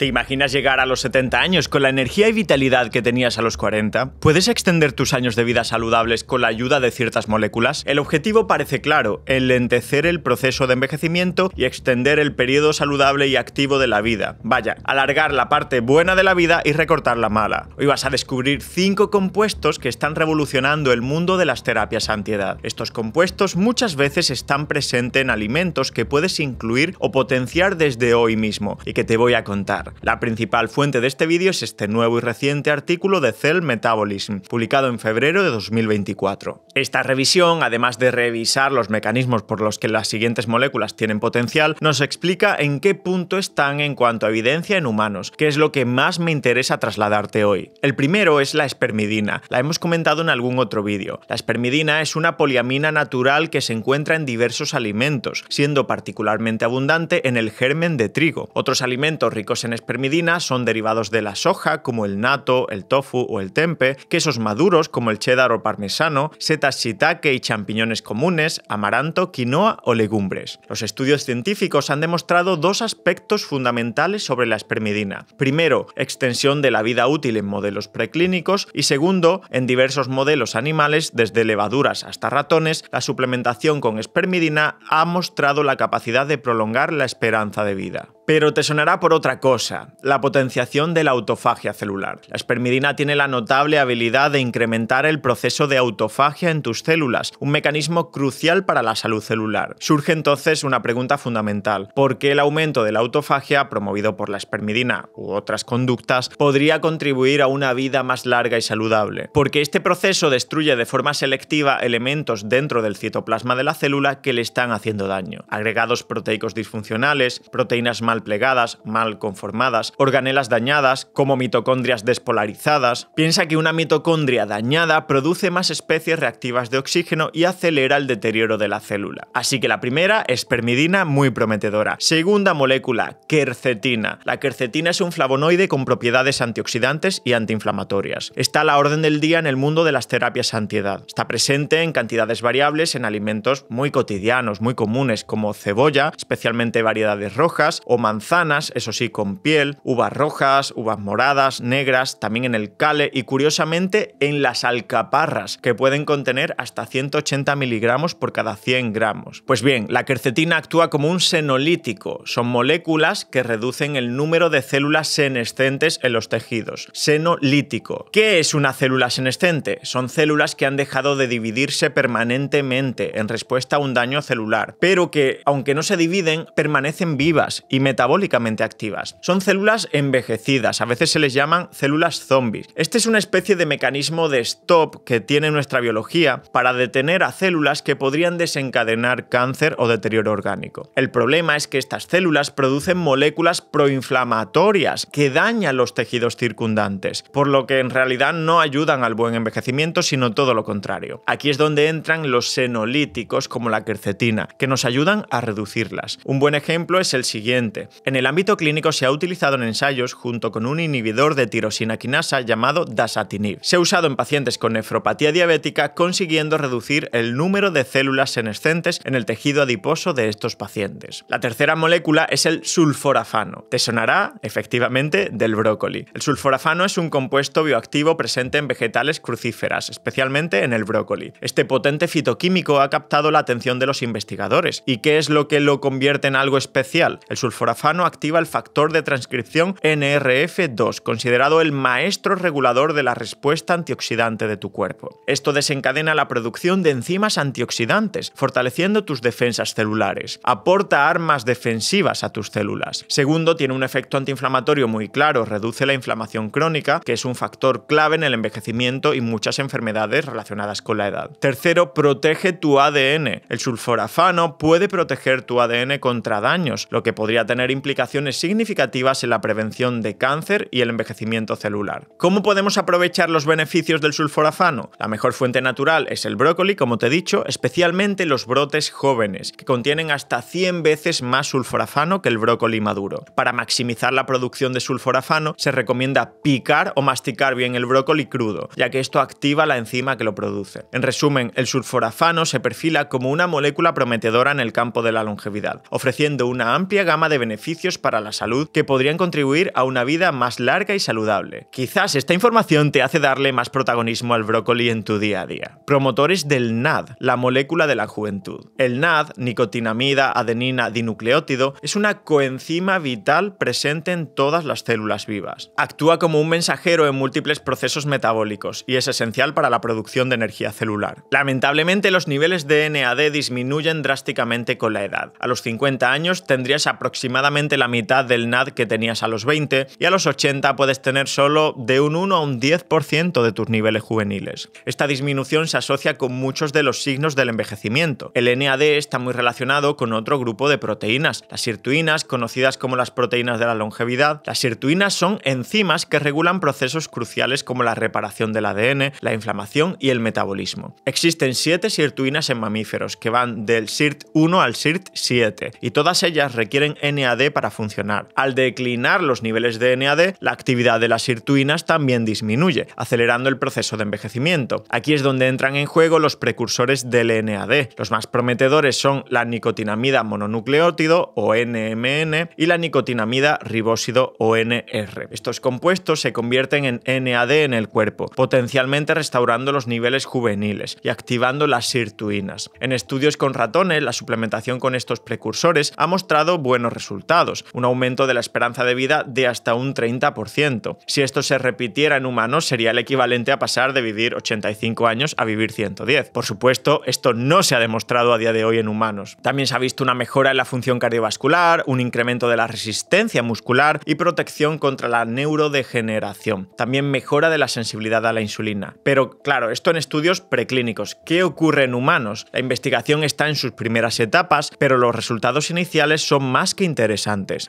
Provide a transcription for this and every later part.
¿Te imaginas llegar a los 70 años con la energía y vitalidad que tenías a los 40? ¿Puedes extender tus años de vida saludables con la ayuda de ciertas moléculas? El objetivo parece claro, enlentecer el proceso de envejecimiento y extender el periodo saludable y activo de la vida. Vaya, alargar la parte buena de la vida y recortar la mala. Hoy vas a descubrir 5 compuestos que están revolucionando el mundo de las terapias antiedad. Estos compuestos muchas veces están presentes en alimentos que puedes incluir o potenciar desde hoy mismo y que te voy a contar. La principal fuente de este vídeo es este nuevo y reciente artículo de Cell Metabolism, publicado en febrero de 2024. Esta revisión, además de revisar los mecanismos por los que las siguientes moléculas tienen potencial, nos explica en qué punto están en cuanto a evidencia en humanos, que es lo que más me interesa trasladarte hoy. El primero es la espermidina, la hemos comentado en algún otro vídeo. La espermidina es una poliamina natural que se encuentra en diversos alimentos, siendo particularmente abundante en el germen de trigo. Otros alimentos ricos en espermidina son derivados de la soja, como el nato, el tofu o el tempe, quesos maduros, como el cheddar o parmesano, setas shiitake y champiñones comunes, amaranto, quinoa o legumbres. Los estudios científicos han demostrado dos aspectos fundamentales sobre la espermidina. Primero, extensión de la vida útil en modelos preclínicos y segundo, en diversos modelos animales, desde levaduras hasta ratones, la suplementación con espermidina ha mostrado la capacidad de prolongar la esperanza de vida. Pero te sonará por otra cosa, la potenciación de la autofagia celular. La espermidina tiene la notable habilidad de incrementar el proceso de autofagia en tus células, un mecanismo crucial para la salud celular. Surge entonces una pregunta fundamental, ¿por qué el aumento de la autofagia promovido por la espermidina u otras conductas podría contribuir a una vida más larga y saludable? Porque este proceso destruye de forma selectiva elementos dentro del citoplasma de la célula que le están haciendo daño, agregados proteicos disfuncionales, proteínas mal plegadas, mal conformadas, organelas dañadas, como mitocondrias despolarizadas. Piensa que una mitocondria dañada produce más especies reactivas de oxígeno y acelera el deterioro de la célula. Así que la primera, espermidina, muy prometedora. Segunda molécula, quercetina. La quercetina es un flavonoide con propiedades antioxidantes y antiinflamatorias. Está a la orden del día en el mundo de las terapias antiedad. Está presente en cantidades variables en alimentos muy cotidianos, muy comunes, como cebolla, especialmente variedades rojas, o manzanas, eso sí, con piel, uvas rojas, uvas moradas, negras, también en el cale y curiosamente en las alcaparras, que pueden contener hasta 180 miligramos por cada 100 gramos. Pues bien, la quercetina actúa como un senolítico, son moléculas que reducen el número de células senescentes en los tejidos. Senolítico. ¿Qué es una célula senescente? Son células que han dejado de dividirse permanentemente en respuesta a un daño celular, pero que, aunque no se dividen, permanecen vivas y metabólicamente activas. Son células envejecidas, a veces se les llaman células zombies. Este es una especie de mecanismo de stop que tiene nuestra biología para detener a células que podrían desencadenar cáncer o deterioro orgánico. El problema es que estas células producen moléculas proinflamatorias que dañan los tejidos circundantes, por lo que en realidad no ayudan al buen envejecimiento, sino todo lo contrario. Aquí es donde entran los senolíticos como la quercetina, que nos ayudan a reducirlas. Un buen ejemplo es el siguiente. En el ámbito clínico se ha utilizado en ensayos junto con un inhibidor de tirosina quinasa llamado dasatinib. Se ha usado en pacientes con nefropatía diabética consiguiendo reducir el número de células senescentes en el tejido adiposo de estos pacientes. La tercera molécula es el sulforafano. Te sonará, efectivamente, del brócoli. El sulforafano es un compuesto bioactivo presente en vegetales crucíferas, especialmente en el brócoli. Este potente fitoquímico ha captado la atención de los investigadores. ¿Y qué es lo que lo convierte en algo especial? El sulforafano sulforafano activa el factor de transcripción NRF2, considerado el maestro regulador de la respuesta antioxidante de tu cuerpo. Esto desencadena la producción de enzimas antioxidantes, fortaleciendo tus defensas celulares. Aporta armas defensivas a tus células. Segundo, tiene un efecto antiinflamatorio muy claro, reduce la inflamación crónica, que es un factor clave en el envejecimiento y muchas enfermedades relacionadas con la edad. Tercero, protege tu ADN. El sulforafano puede proteger tu ADN contra daños, lo que podría tener implicaciones significativas en la prevención de cáncer y el envejecimiento celular. ¿Cómo podemos aprovechar los beneficios del sulforafano? La mejor fuente natural es el brócoli, como te he dicho, especialmente los brotes jóvenes, que contienen hasta 100 veces más sulforafano que el brócoli maduro. Para maximizar la producción de sulforafano, se recomienda picar o masticar bien el brócoli crudo, ya que esto activa la enzima que lo produce. En resumen, el sulforafano se perfila como una molécula prometedora en el campo de la longevidad, ofreciendo una amplia gama de beneficios beneficios para la salud que podrían contribuir a una vida más larga y saludable. Quizás esta información te hace darle más protagonismo al brócoli en tu día a día. Promotores del NAD, la molécula de la juventud. El NAD, nicotinamida adenina dinucleótido, es una coenzima vital presente en todas las células vivas. Actúa como un mensajero en múltiples procesos metabólicos y es esencial para la producción de energía celular. Lamentablemente los niveles de NAD disminuyen drásticamente con la edad. A los 50 años tendrías aproximadamente la mitad del NAD que tenías a los 20 y a los 80 puedes tener solo de un 1 a un 10% de tus niveles juveniles. Esta disminución se asocia con muchos de los signos del envejecimiento. El NAD está muy relacionado con otro grupo de proteínas, las sirtuinas, conocidas como las proteínas de la longevidad. Las sirtuinas son enzimas que regulan procesos cruciales como la reparación del ADN, la inflamación y el metabolismo. Existen 7 sirtuinas en mamíferos que van del SIRT1 al SIRT7 y todas ellas requieren NAD para funcionar. Al declinar los niveles de NAD, la actividad de las sirtuinas también disminuye, acelerando el proceso de envejecimiento. Aquí es donde entran en juego los precursores del NAD. Los más prometedores son la nicotinamida mononucleótido o NMN y la nicotinamida ribósido o NR. Estos compuestos se convierten en NAD en el cuerpo, potencialmente restaurando los niveles juveniles y activando las sirtuinas. En estudios con ratones, la suplementación con estos precursores ha mostrado buenos resultados resultados, un aumento de la esperanza de vida de hasta un 30%. Si esto se repitiera en humanos, sería el equivalente a pasar de vivir 85 años a vivir 110. Por supuesto, esto no se ha demostrado a día de hoy en humanos. También se ha visto una mejora en la función cardiovascular, un incremento de la resistencia muscular y protección contra la neurodegeneración. También mejora de la sensibilidad a la insulina. Pero claro, esto en estudios preclínicos. ¿Qué ocurre en humanos? La investigación está en sus primeras etapas, pero los resultados iniciales son más que interesantes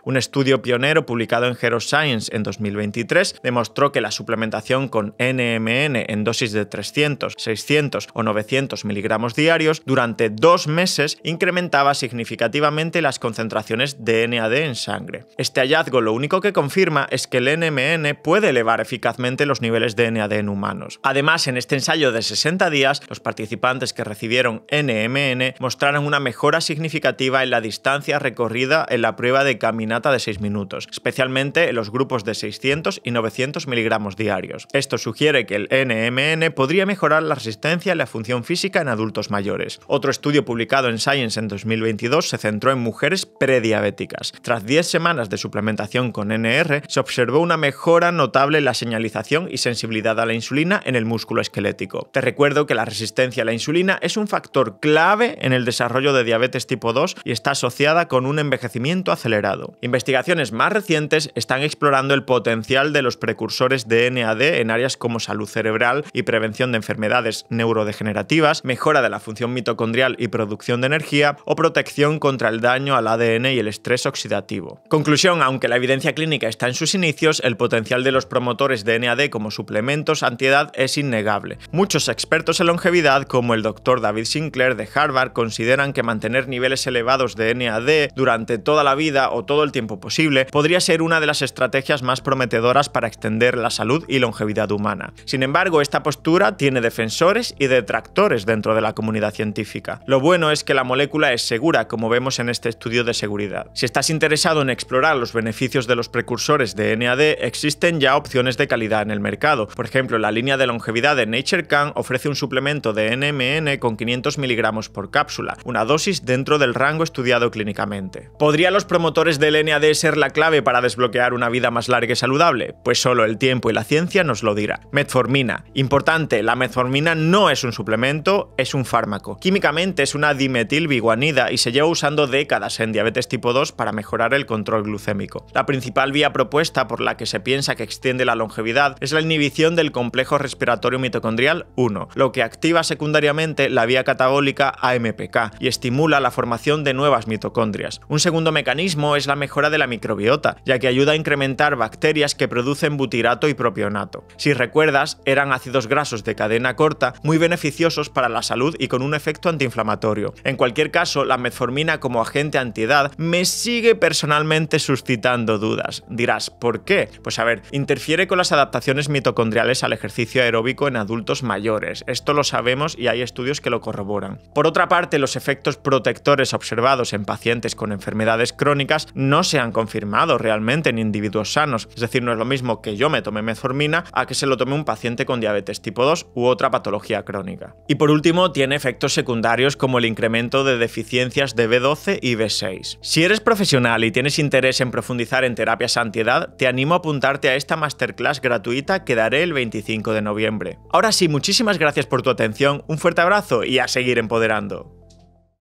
un estudio pionero publicado en Science en 2023 demostró que la suplementación con NMN en dosis de 300, 600 o 900 miligramos diarios durante dos meses incrementaba significativamente las concentraciones de NAD en sangre. Este hallazgo lo único que confirma es que el NMN puede elevar eficazmente los niveles de NAD en humanos. Además, en este ensayo de 60 días, los participantes que recibieron NMN mostraron una mejora significativa en la distancia recorrida en la prueba de caminata de 6 minutos, especialmente en los grupos de 600 y 900 miligramos diarios. Esto sugiere que el NMN podría mejorar la resistencia y la función física en adultos mayores. Otro estudio publicado en Science en 2022 se centró en mujeres prediabéticas. Tras 10 semanas de suplementación con NR, se observó una mejora notable en la señalización y sensibilidad a la insulina en el músculo esquelético. Te recuerdo que la resistencia a la insulina es un factor clave en el desarrollo de diabetes tipo 2 y está asociada con un envejecimiento acelerado. Investigaciones más recientes están explorando el potencial de los precursores de NAD en áreas como salud cerebral y prevención de enfermedades neurodegenerativas, mejora de la función mitocondrial y producción de energía o protección contra el daño al ADN y el estrés oxidativo. Conclusión, aunque la evidencia clínica está en sus inicios, el potencial de los promotores de NAD como suplementos antiedad es innegable. Muchos expertos en longevidad, como el doctor David Sinclair de Harvard, consideran que mantener niveles elevados de NAD durante toda la vida vida o todo el tiempo posible podría ser una de las estrategias más prometedoras para extender la salud y longevidad humana. Sin embargo, esta postura tiene defensores y detractores dentro de la comunidad científica. Lo bueno es que la molécula es segura, como vemos en este estudio de seguridad. Si estás interesado en explorar los beneficios de los precursores de NAD, existen ya opciones de calidad en el mercado. Por ejemplo, la línea de longevidad de Nature Can ofrece un suplemento de NMN con 500 miligramos por cápsula, una dosis dentro del rango estudiado clínicamente. ¿Podría los promotores del NAD ser la clave para desbloquear una vida más larga y saludable? Pues solo el tiempo y la ciencia nos lo dirá. Metformina. Importante, la metformina no es un suplemento, es un fármaco. Químicamente es una dimetilbiguanida y se lleva usando décadas en diabetes tipo 2 para mejorar el control glucémico. La principal vía propuesta por la que se piensa que extiende la longevidad es la inhibición del complejo respiratorio mitocondrial 1, lo que activa secundariamente la vía catabólica AMPK y estimula la formación de nuevas mitocondrias. Un segundo mecanismo es la mejora de la microbiota, ya que ayuda a incrementar bacterias que producen butirato y propionato. Si recuerdas, eran ácidos grasos de cadena corta muy beneficiosos para la salud y con un efecto antiinflamatorio. En cualquier caso, la metformina como agente antiedad me sigue personalmente suscitando dudas. Dirás, ¿por qué? Pues a ver, interfiere con las adaptaciones mitocondriales al ejercicio aeróbico en adultos mayores. Esto lo sabemos y hay estudios que lo corroboran. Por otra parte, los efectos protectores observados en pacientes con enfermedades crónicas crónicas no se han confirmado realmente en individuos sanos. Es decir, no es lo mismo que yo me tome metformina a que se lo tome un paciente con diabetes tipo 2 u otra patología crónica. Y por último, tiene efectos secundarios como el incremento de deficiencias de B12 y B6. Si eres profesional y tienes interés en profundizar en terapias antiedad, te animo a apuntarte a esta masterclass gratuita que daré el 25 de noviembre. Ahora sí, muchísimas gracias por tu atención, un fuerte abrazo y a seguir empoderando.